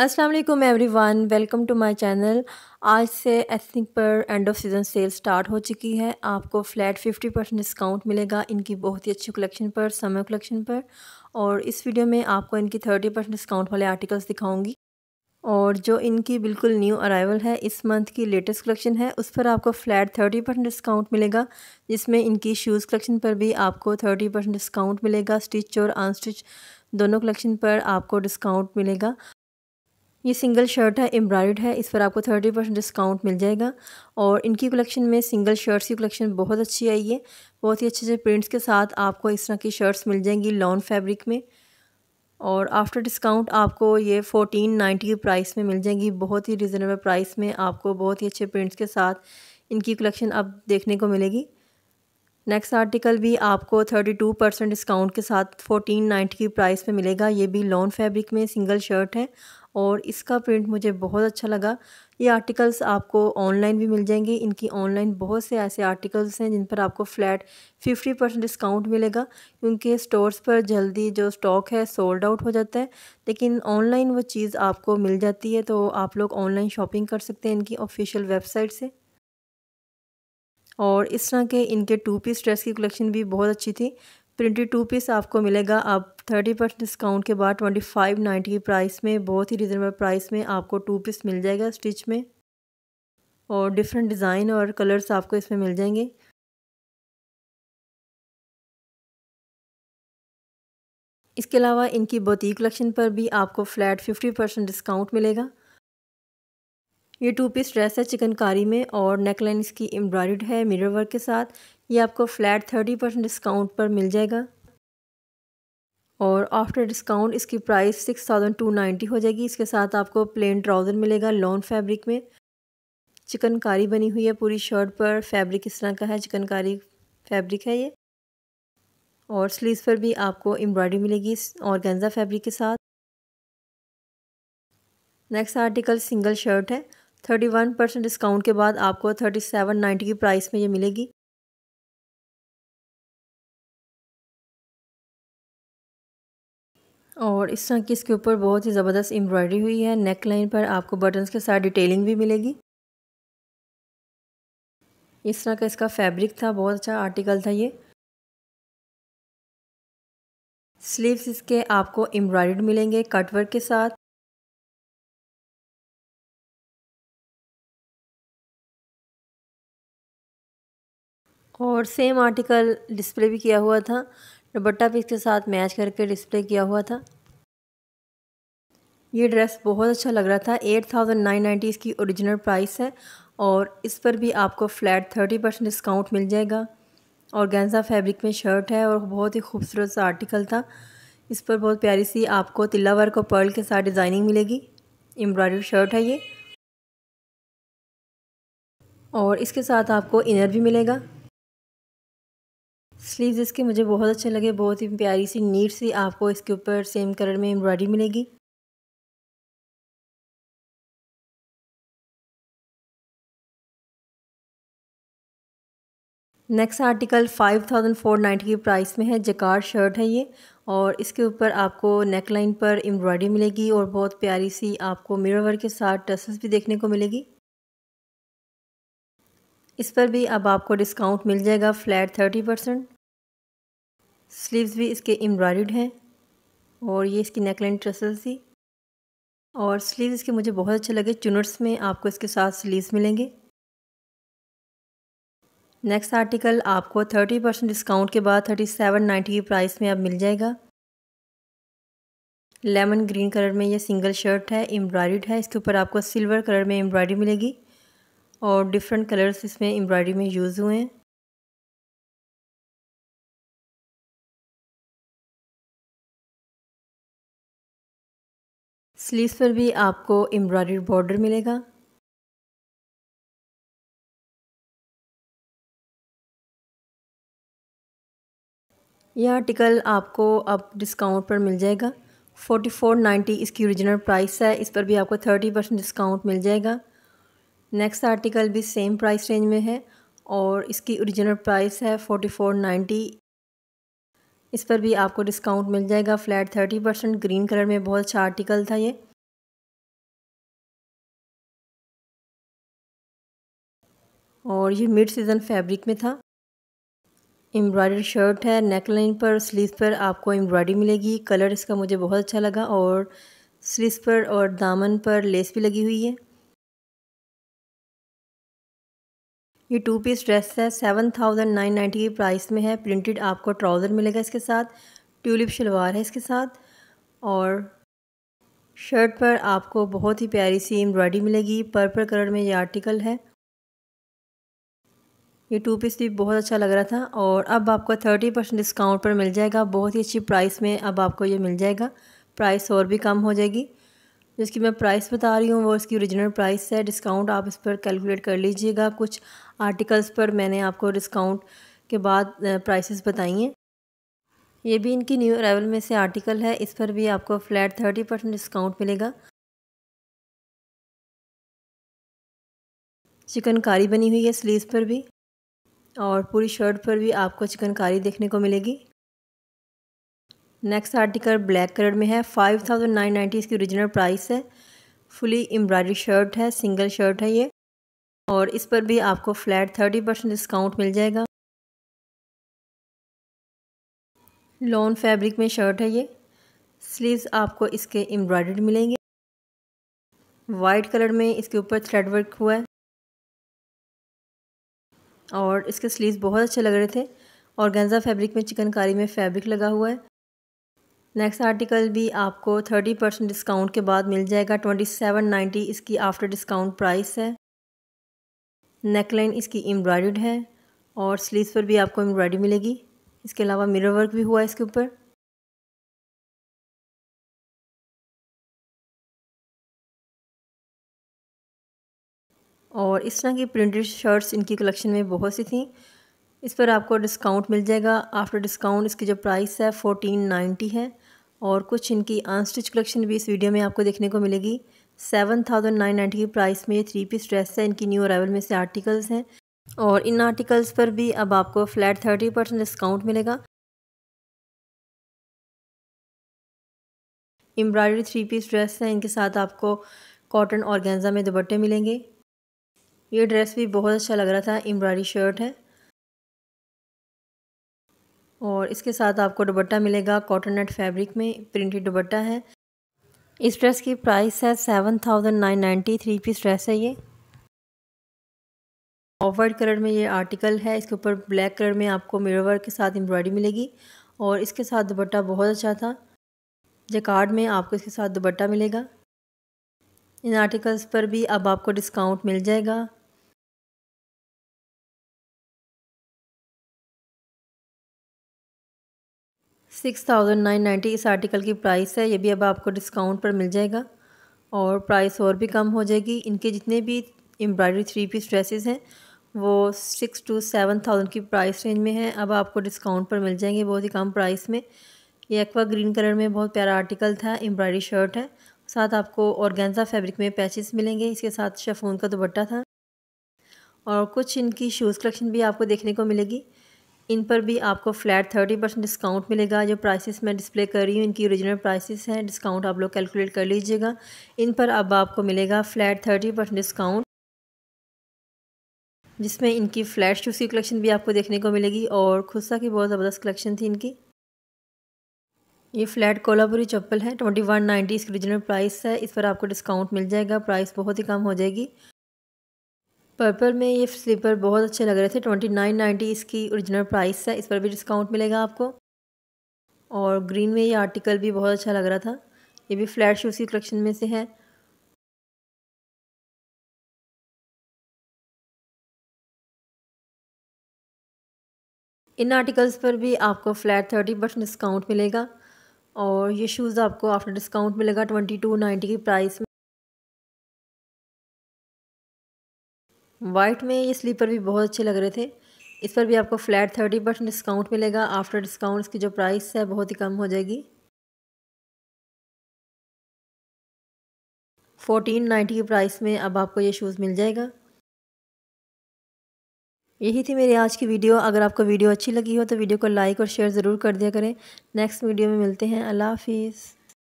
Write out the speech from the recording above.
अस्सलाम everyone welcome to my channel आज से एथनिक पर end of season sale start हो चुकी है आपको फ्लैट 50 परसेंट डिस्काउंट मिलेगा इनकी बहुत ही अच्छी कलेक्शन पर समर कलेक्शन पर और इस वीडियो में आपको इनकी 30 परसेंट डिस्काउंट वाले आर्टिकल्स दिखाऊंगी और जो इनकी बिल्कुल न्यू अराइवल है इस मंथ की लेटेस्ट कलेक्शन है उस पर आपको फ्लैट थर्टी परसेंट डिस्काउंट मिलेगा जिसमें इनकी शूज़ कलेक्शन पर भी आपको थर्टी परसेंट डिस्काउंट मिलेगा स्टिच और अनस्टिच दोनों कलेक्शन पर आपको डिस्काउंट मिलेगा ये सिंगल शर्ट है एम्ब्रॉयड है इस पर आपको थर्टी परसेंट डिस्काउंट मिल जाएगा और इनकी कलेक्शन में सिंगल शर्ट्स की कलेक्शन बहुत अच्छी आई है बहुत ही अच्छे अच्छे प्रिंट्स के साथ आपको इस तरह की शर्ट्स मिल जाएंगी लॉन फैब्रिक में और आफ्टर डिस्काउंट आपको ये फ़ोटीन नाइन्टी की प्राइस में मिल जाएंगी बहुत ही रिजनेबल प्राइस में आपको बहुत ही अच्छे प्रिंट्स के साथ इनकी कलेक्शन अब देखने को मिलेगी नेक्स्ट आर्टिकल भी आपको थर्टी टू परसेंट डिस्काउंट के साथ फोर्टीन नाइन्टी की प्राइस में मिलेगा ये भी लॉन फैब्रिक में सिंगल शर्ट है और इसका प्रिंट मुझे बहुत अच्छा लगा ये आर्टिकल्स आपको ऑनलाइन भी मिल जाएंगे इनकी ऑनलाइन बहुत से ऐसे आर्टिकल्स हैं जिन पर आपको फ़्लैट फिफ्टी परसेंट डिस्काउंट मिलेगा क्योंकि स्टोर्स पर जल्दी जो स्टॉक है सोल्ड आउट हो जाता है लेकिन ऑनलाइन वो चीज़ आपको मिल जाती है तो आप लोग ऑनलाइन शॉपिंग कर सकते हैं इनकी ऑफिशियल वेबसाइट से और इस तरह के इनके टू पीस ड्रेस की कलेक्शन भी बहुत अच्छी थी प्रिंटेड टू पीस आपको मिलेगा आप थर्टी परसेंट डिस्काउंट के बाद ट्वेंटी फाइव नाइन्टी की प्राइस में बहुत ही रिजनेबल प्राइस में आपको टू पीस मिल जाएगा स्टिच में और डिफरेंट डिज़ाइन और कलर्स आपको इसमें मिल जाएंगे इसके अलावा इनकी बुटीक कलेक्शन पर भी आपको फ्लैट फिफ्टी परसेंट डिस्काउंट मिलेगा ये टू पीस ड्रेस है चिकनकारी में और नेकलाइन इसकी एम्ब्रॉयड है मिरर वर्क के साथ ये आपको फ्लैट थर्टी परसेंट डिस्काउंट पर मिल जाएगा और आफ्टर डिस्काउंट इसकी price six thousand two ninety हो जाएगी इसके साथ आपको प्लेन ट्राउज़र मिलेगा लॉन फैब्रिक में चिकनकारी बनी हुई है पूरी शर्ट पर फैब्रिक इस तरह का है चिकनकारी फैब्रिक है ये और स्लीव पर भी आपको एम्ब्रॉयडरी मिलेगी और गेंजा फैब्रिक के साथ नेक्स्ट आर्टिकल सिंगल शर्ट है थर्टी वन परसेंट डिस्काउंट के बाद आपको थर्टी सेवन नाइन्टी की प्राइस में ये मिलेगी और इस तरह की इसके ऊपर बहुत ही ज़बरदस्त एम्ब्रॉयडरी हुई है नेक लाइन पर आपको बटन्स के साथ डिटेलिंग भी मिलेगी इस तरह का इसका फैब्रिक था बहुत अच्छा आर्टिकल था ये स्लीव्स इसके आपको एम्ब्रॉयड मिलेंगे कटवर्क के साथ और सेम आर्टिकल डिस्प्ले भी किया हुआ था दुपट्टा भी इसके साथ मैच करके डिस्प्ले किया हुआ था ये ड्रेस बहुत अच्छा लग रहा था एट थाउजेंड नाइन नाइन्टी इसकी ओरिजिनल प्राइस है और इस पर भी आपको फ्लैट थर्टी परसेंट डिस्काउंट मिल जाएगा और गेंजा फैब्रिक में शर्ट है और बहुत ही खूबसूरत सा आर्टिकल था इस पर बहुत प्यारी सी आपको तिल्ला वर्क और पर्ल के साथ डिज़ाइनिंग मिलेगी एम्ब्रॉयडरी शर्ट है ये और इसके साथ आपको इनर भी मिलेगा स्लीव्स इसके मुझे बहुत अच्छे लगे बहुत ही प्यारी सी नीट सी आपको इसके ऊपर सेम कलर में एम्ब्रॉयडरी मिलेगी नेक्स्ट आर्टिकल 5490 की प्राइस में है जेकार शर्ट है ये और इसके ऊपर आपको नेक लाइन पर एम्ब्रॉयडरी मिलेगी और बहुत प्यारी सी आपको मिरर वर्क के साथ टसल्स भी देखने को मिलेगी इस पर भी अब आपको डिस्काउंट मिल जाएगा फ्लैट थर्टी परसेंट स्लीव्स भी इसके एम्ब्रॉयड हैं और ये इसकी नेकल लाइन ट्रसल्स थी और स्लीव्स इसके मुझे बहुत अच्छे लगे चुनट्स में आपको इसके साथ स्लीव्स मिलेंगे नेक्स्ट आर्टिकल आपको थर्टी परसेंट डिस्काउंट के बाद थर्टी सेवन नाइन्टी की प्राइस में अब मिल जाएगा लेमन ग्रीन कलर में ये सिंगल शर्ट है एम्ब्रॉयड है इसके ऊपर आपको सिल्वर कलर में एम्ब्रॉयडरी मिलेगी और डिफरेंट कलर्स इसमें एम्ब्रॉयडरी में यूज़ हुए हैं स्लीव्स पर भी आपको एम्ब्रॉयडरी बॉर्डर मिलेगा यह आर्टिकल आपको अब डिस्काउंट पर मिल जाएगा फोर्टी फोर नाइन्टी इसकी ओरिजिनल प्राइस है इस पर भी आपको थर्टी परसेंट डिस्काउंट मिल जाएगा नेक्स्ट आर्टिकल भी सेम प्राइस रेंज में है और इसकी ओरिजिनल प्राइस है फोर्टी फोर नाइन्टी इस पर भी आपको डिस्काउंट मिल जाएगा flat thirty percent green colour में बहुत अच्छा आर्टिकल था ये और ये मिड सीज़न फैब्रिक में था एम्ब्रॉयडर शर्ट है नेक लाइन पर स्लीव पर आपको एम्ब्रॉयडरी मिलेगी कलर इसका मुझे बहुत अच्छा लगा और स्लीव पर और दामन पर लेस भी लगी हुई है ये टू पीस ड्रेस है सेवन थाउजेंड नाइन नाइन्टी की प्राइस में है प्रिंटेड आपको ट्राउज़र मिलेगा इसके साथ ट्यूलिप शलवार है इसके साथ और शर्ट पर आपको बहुत ही प्यारी सी एम्ब्रॉयडरी मिलेगी पर्पल कलर में ये आर्टिकल है ये टू पीस भी बहुत अच्छा लग रहा था और अब आपको थर्टी परसेंट डिस्काउंट पर मिल जाएगा बहुत ही अच्छी प्राइस में अब आपको ये मिल जाएगा प्राइस और भी कम हो जाएगी जिसकी मैं प्राइस बता रही हूँ वो इसकी ओरिजिनल प्राइस है डिस्काउंट आप इस पर कैलकुलेट कर लीजिएगा कुछ आर्टिकल्स पर मैंने आपको डिस्काउंट के बाद प्राइसेस बताई हैं ये भी इनकी न्यू अरावल में से आर्टिकल है इस पर भी आपको फ्लैट थर्टी परसेंट डिस्काउंट मिलेगा चिकनकारी बनी हुई है स्लीव पर भी और पूरी शर्ट पर भी आपको चिकनकारी देखने को मिलेगी नेक्स्ट आर्टिकल ब्लैक कलर में है फाइव थाउजेंड नाइन नाइन्टी इसकी ओरिजिनल प्राइस है फुली एम्ब्रॉयडरी शर्ट है सिंगल शर्ट है ये और इस पर भी आपको फ्लैट थर्टी परसेंट डिस्काउंट मिल जाएगा लॉन फैब्रिक में शर्ट है ये स्लीव्स आपको इसके एम्ब्रॉयडर्ड मिलेंगे वाइट कलर में इसके ऊपर थ्रेड वर्क हुआ है और इसके स्लीव्स बहुत अच्छे लग रहे थे और गेंजा फैब्रिक में चिकनकारी में फैब्रिक लगा हुआ है नेक्स्ट आर्टिकल भी आपको थर्टी परसेंट डिस्काउंट के बाद मिल जाएगा ट्वेंटी सेवन नाइन्टी इसकी आफ्टर डिस्काउंट प्राइस है नेकलाइन इसकी एम्ब्रॉयड है और स्लीव्स पर भी आपको एम्ब्रॉयडरी मिलेगी इसके अलावा मिरर वर्क भी हुआ है इसके ऊपर और इस तरह की प्रिंटेड शर्ट्स इनकी कलेक्शन में बहुत सी थी इस पर आपको डिस्काउंट मिल जाएगा आफ्टर डिस्काउंट इसकी जो प्राइस है फ़ोटीन नाइन्टी है और कुछ इनकी अनस्टिच कलेक्शन भी इस वीडियो में आपको देखने को मिलेगी सेवन थाउजेंड नाइन नाइन्टी की प्राइस में ये थ्री पीस ड्रेस है इनकी न्यू अरावल में से आर्टिकल्स हैं और इन आर्टिकल्स पर भी अब आपको फ्लैट थर्टी परसेंट डिस्काउंट मिलेगा एम्ब्रॉयडरी थ्री पीस ड्रेस है इनके साथ आपको कॉटन और गेंजा में दुपट्टे मिलेंगे ये ड्रेस भी बहुत अच्छा लग रहा था एम्ब्रॉयडरी शर्ट है और इसके साथ आपको दुबट्टा मिलेगा कॉटन नेट फैब्रिक में प्रिंटेड दुबट्टा है इस ड्रेस की प्राइस है seven thousand nine ninety three piece dress है ये ऑफ वाइट कलर में ये आर्टिकल है इसके ऊपर ब्लैक कलर में आपको मिरर वर्क के साथ एम्ब्रॉयडरी मिलेगी और इसके साथ दुबट्टा बहुत अच्छा था जकार्ड में आपको इसके साथ दुबट्टा मिलेगा इन आर्टिकल्स पर भी अब आपको डिस्काउंट मिल जाएगा सिक्स थाउजेंड नाइन नाइन्टी इस आर्टिकल की प्राइस है ये भी अब आपको डिस्काउंट पर मिल जाएगा और प्राइस और भी कम हो जाएगी इनके जितने भी एम्ब्रॉयडरी थ्री पीस ड्रेसेस हैं वो सिक्स टू सेवन थाउजेंड की प्राइस रेंज में है अब आपको डिस्काउंट पर मिल जाएंगे बहुत ही कम प्राइस में ये एक्वा ग्रीन कलर में बहुत प्यारा आर्टिकल था एम्ब्रॉयडरी शर्ट है साथ आपको ऑर्गेन्जा फैब्रिक में पैचेस मिलेंगे इसके साथ शेफ़ोन का दुपट्टा था और कुछ इनकी शूज़ कलेक्शन भी आपको देखने को मिलेगी इन पर भी आपको फ्लैट थर्टी परसेंट डिस्काउंट मिलेगा जो प्राइसेस मैं डिस्प्ले कर रही हूँ इनकी ओरिजिनल प्राइसेस हैं डिस्काउंट आप लोग कैलकुलेट कर लीजिएगा इन पर अब आपको मिलेगा फ्लैट थर्टी परसेंट डिस्काउंट जिसमें इनकी फ्लैट शूज़ की कलेक्शन भी आपको देखने को मिलेगी और खुसा की बहुत ज़बरदस्त कलेक्शन थी इनकी ये फ्लैट कोलापुरी चप्पल है ट्वेंटी वन नाइन्टी इसकी ओरिजिनल प्राइस है इस पर आपको डिस्काउंट मिल जाएगा प्राइस बहुत ही कम हो जाएगी पर्पल में ये स्लीपर बहुत अच्छे लग रहे थे ट्वेंटी नाइन नाइन्टी इसकी ओरिजिनल प्राइस है इस पर भी डिस्काउंट मिलेगा आपको और ग्रीन में ये आर्टिकल भी बहुत अच्छा लग रहा था ये भी फ्लैट शूज़ की कलेक्शन में से है इन आर्टिकल्स पर भी आपको फ्लैट थर्टी परसेंट डिस्काउंट मिलेगा और ये शूज़ आपको आफ्टर डिस्काउंट मिलेगा ट्वेंटी टू नाइन्टी की प्राइस में वाइट में ये स्लीपर भी बहुत अच्छे लग रहे थे इस पर भी आपको फ्लैट थर्टी परसेंट डिस्काउंट मिलेगा आफ्टर डिस्काउंट इसकी जो प्राइस है बहुत ही कम हो जाएगी फ़ोटीन नाइन्टी की प्राइस में अब आपको ये शूज़ मिल जाएगा यही थी मेरी आज की वीडियो अगर आपको वीडियो अच्छी लगी हो तो वीडियो को लाइक और शेयर ज़रूर कर दिया करें नेक्स्ट वीडियो में मिलते हैं अल्लाह हाफिज़